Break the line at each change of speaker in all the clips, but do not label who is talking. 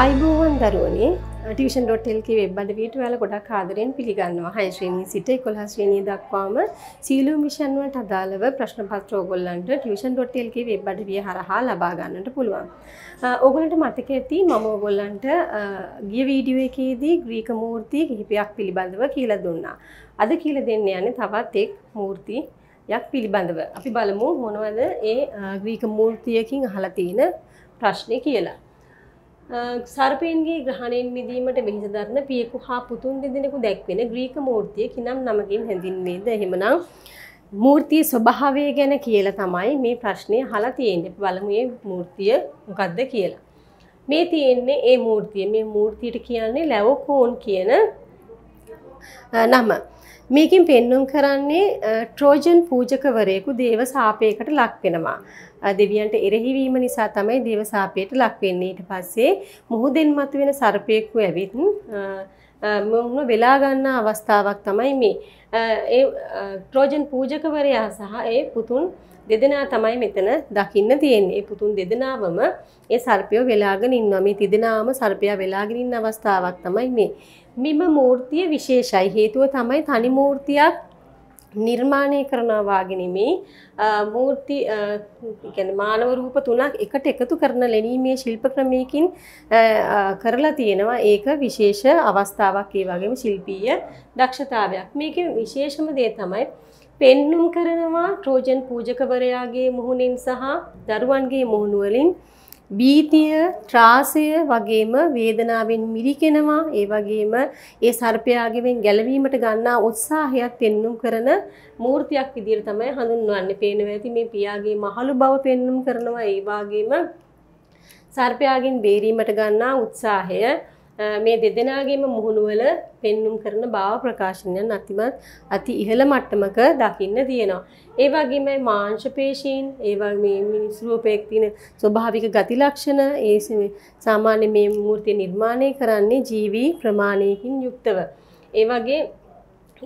අයිබෝවන් දරුවනේ ටිවිෂන් ඩොට්ටෙල්කි වෙබ්බඩ වීට වැල ගොඩක් ආදරයෙන් පිළිගන්නවා හයිශ්‍රේණී සිට කොළහශ්‍රේණී දක්වාම සීලූ මිෂන්වට අදාළව ප්‍රශ්න පත්‍රෝගොල්ලන්ට ටිවිෂන් ඩොට්ටෙල්කි වෙබ්බඩ විය හරහා ලබාගන්නට පුළුවන්. ඔගලට මතක ඇති මම ඔගොල්ලන්ට ගිය වීඩියෝ එකේදී ග්‍රීක මූර්ති කිහිපයක් පිළිබඳව කියලා දුන්නා. අද කියලා දෙන්න යන්නේ තවත් එක් මූර්ති යක් පිළිබඳව. අපි බලමු මොනවද ඒ ග්‍රීක මූර්තියකින් අහලා තියෙන ප්‍රශ්නේ කියලා. සර්පයන්ගේ ග්‍රහණයෙන් මිදීමට වෙහිසදරන පියකු හා පුතුන් දෙදෙනෙකු දැක්වෙන ග්‍රීක මූර්තිය කිනම් නමගින් හැඳින්වේද එහෙමනම් මූර්තිය ස්වභාවය ගැන කියලා තමයි මේ ප්‍රශ්නය හලා තියෙන්නේ බලමුයේ මූර්තිය මොකක්ද කියලා. මේ තියෙන්නේ ඒ මූර්තිය මේ මූර්තියට කියන්නේ ලැවකෝන් කියන නම. මේකින් පෙන්නුම් කරන්නේ ට්‍රෝජන් පූජකවරයෙකු දේව සාපයකට ලක් වෙනවා. දෙවියන්ට එරෙහිවීම නිසා තමයි දේව සාපයට ලක් වෙන්නේ. ඊට පස්සේ මුහුදෙන් මතුවෙන සර්පයෙකු ඇවිත් මුහුණ වෙලා ගන්න අවස්ථාවක් තමයි මේ. ඒ ට්‍රෝජන් පූජකවරයා සහ ඒ පුතුන් දෙදෙනා තමයි මෙතන දකින්න තියෙන්නේ. ඒ පුතුන් දෙදෙනාවම ඒ සර්පය වෙලාගෙන ඉන්නවා. මේ තිදෙනාම සර්පයා වෙලාගෙන ඉන්න අවස්ථාවක් තමයි මේ. මෙම මූර්තිය විශේෂයි. හේතුව තමයි තනි මූර්තියක් නිර්මාණය කරනවාගෙන මේ මූර්ති ගැන මානව රූප තුනක් එකට එකතු කරන ලැනීමේ ශිල්ප ක්‍රමයකින් කරලා තියෙනවා ඒක විශේෂ අවස්ථාවක් ඒ වගේම ශිල්පීය දක්ෂතාවයක් මේක විශේෂම දේ තමයි පෙන්නුම් කරනවා ට්‍රෝජන් පූජකවරයාගේ මුහුණින් සහ දරුවන්ගේ මුහුණුවලින් බීතිය, ත්‍රාසය වගේම වේදනාවෙන් මිරිකෙනවා. ඒ වගේම ඒ සර්පයාගෙන් ගැලවීමට ගන්නා උත්සාහයත් පෙන්눔 කරන මූර්තියක් විදිහට තමයි හඳුන්වන්නේ. පේනවා ඇති මේ පියාගේ මහලු බව පෙන්눔 කරනවා. ඒ වගේම සර්පයාගෙන් බේරීමට ගන්නා උත්සාහය මේ දෙදෙනගේම මුහුණුවල පෙන්නුම් කරන බව ප්‍රකාශනයන් අතිමත් අති ඉහළ මට්ටමක දකින්න තියෙනවා. ඒ වගේම මාංශපේශීන් ඒවා මේ මිනිස්රූපයක් තියෙන ස්වභාවික ගති ලක්ෂණ ඒ සාමාන්‍ය මේ මූර්තිය නිර්මාණය කරන්නේ ජීවී ප්‍රමාණයකින් යුක්තව. ඒ වගේ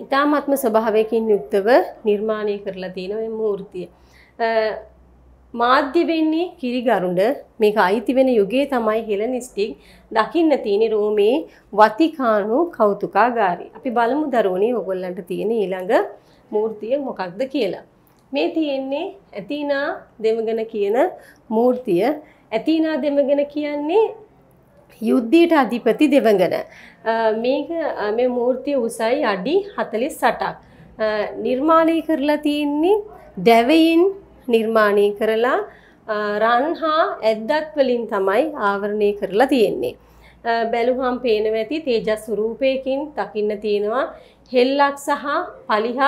ඉතාමත්ම ස්වභාවයකින් යුක්තව නිර්මාණය කරලා තියෙන මේ මූර්තිය. මාධ්‍ය වෙන්නේ කිරිගරුඬ මේක අයිති වෙන යුගයේ තමයි හෙලනිස්ටික් දකින්න තියෙන රෝමේ වතිකානු කෞතුකාගාරය. අපි බලමු දරුවනේ ඔයගොල්ලන්ට තියෙන ඊළඟ මූර්තිය මොකක්ද කියලා. මේ තියෙන්නේ ඇතිනා දෙමගෙන කියන මූර්තිය. ඇතිනා දෙමගෙන කියන්නේ යුද්ධයට අධිපති දෙවඟන. මේක මේ මූර්තිය උසයි අඩි 48ක්. නිර්මාණය කරලා තියෙන්නේ දැවයින් නිර්මාණය කරලා රන් හා ඇද්දත් වලින් තමයි ආවරණය කරලා තියෙන්නේ. බැලුහම් පේනව ඇති තේජස් ස්වරූපයකින් දකින්න තියෙනවා හෙල්ලක් සහ පලිහක්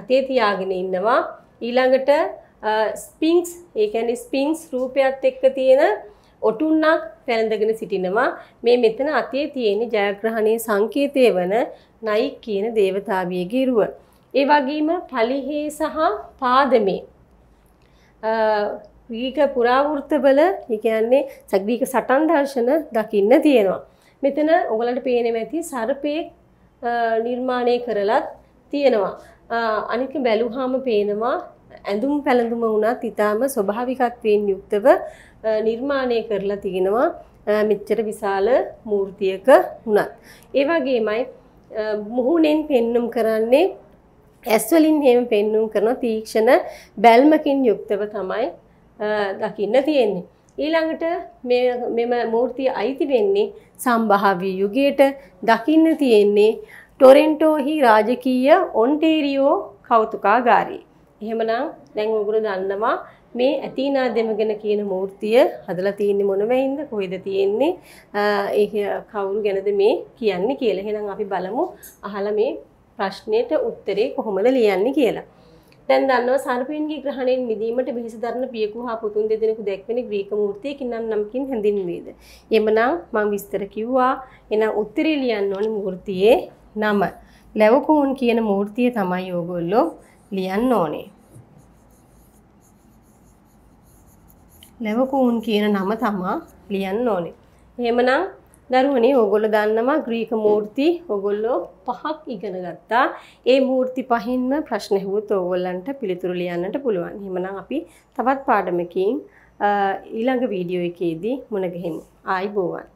අතේ තියාගෙන ඉන්නවා. ඊළඟට ස්පින්ක්ස් ඒ කියන්නේ ස්පින්ක්ස් රූපයත් එක්ක තියෙන ඔටුන්නක් පැළඳගෙන සිටිනවා. මේ මෙතන අතේ තියෙන ජයග්‍රහණයේ සංකේතය වන නයික් කියන දේවතාවියගේ රුව. ඒ වගේම පලිහේ සහ පාදමේ වීක පුරාවෘත්තවල කියන්නේ සැග්‍රීක සටන් දර්ශන දකින්න තියෙනවා. මෙතන ඔගලට පේනෙම ඇති සර්පයෙක් නිර්මාණය කරලත් තියෙනවා. අනික බැලුහාම පේනවා ඇඳුම් පැළඳුම වුණත් ඉතාම ස්වභාවිකත්වයෙන් යුක්තව නිර්මාණය කරලා තියෙනවා මෙච්චර විශාල මූර්තියක වුණත්. ඒ වගේමයි මුහුණෙන් පෙන්නුම් කරන්නේ ඇස් වලින් එහෙම පෙන්눔 කරන තීක්ෂණ බැල්මකින් යුක්තව තමයි දකින්න තියෙන්නේ. ඊළඟට මේ මෙම මූර්තිය අයිති වෙන්නේ සම්භාව්‍ය යුගයට දකින්න තියෙන්නේ ටොරෙන්ටෝහි රාජකීය ඔන්ටේරියෝ කෞතුකාගාරයේ. එහෙමනම් දැන් ඔගොල්ලෝ දන්නවා මේ ඇතිනා දෙමගෙන කියන මූර්තිය හදලා තියෙන්නේ මොන වෙයින්ද කොහෙද තියෙන්නේ ඒක කවුරු ගැනද මේ කියන්නේ කියලා. එහෙනම් අපි බලමු අහලා මේ ප්‍රශ්නයට උත්තරේ කොහොමද ලියන්නේ කියලා. දැන් දන්නවා සර්පයන්ගේ ග්‍රහණයෙන් මිදීමට බිහිසදරන පියකු හා පුතුන් දෙදෙනෙකු දැක්වෙන ග්‍රීක මූර්තියකින් නම් නම්කින් හැඳින්වේද. එමනම් මං විස්තර කිව්වා එහෙනම් උත්තරේ ලියන්න ඕනේ මූර්තියේ නම. ලැවකෝන් කියන මූර්තිය තමයි ඕගොල්ලෝ ලියන්න ඕනේ. ලැවකෝන් කියන නම තමා ලියන්න ඕනේ. එහෙමනම් දරුවනේ ඕගොල්ලෝ දන්නවා ග්‍රීක මූර්ති ඕගොල්ලෝ පහක් ඉගෙන ගත්තා. ඒ මූර්ති පහින්ම ප්‍රශ්න ඇහුවොත් ඕගොල්ලන්ට පිළිතුරු ලියන්නට පුළුවන්. එහෙමනම් අපි තවත් පාඩමකින් ඊළඟ වීඩියෝ එකේදී මුණ ගැහෙමු. ආයිබෝවන්.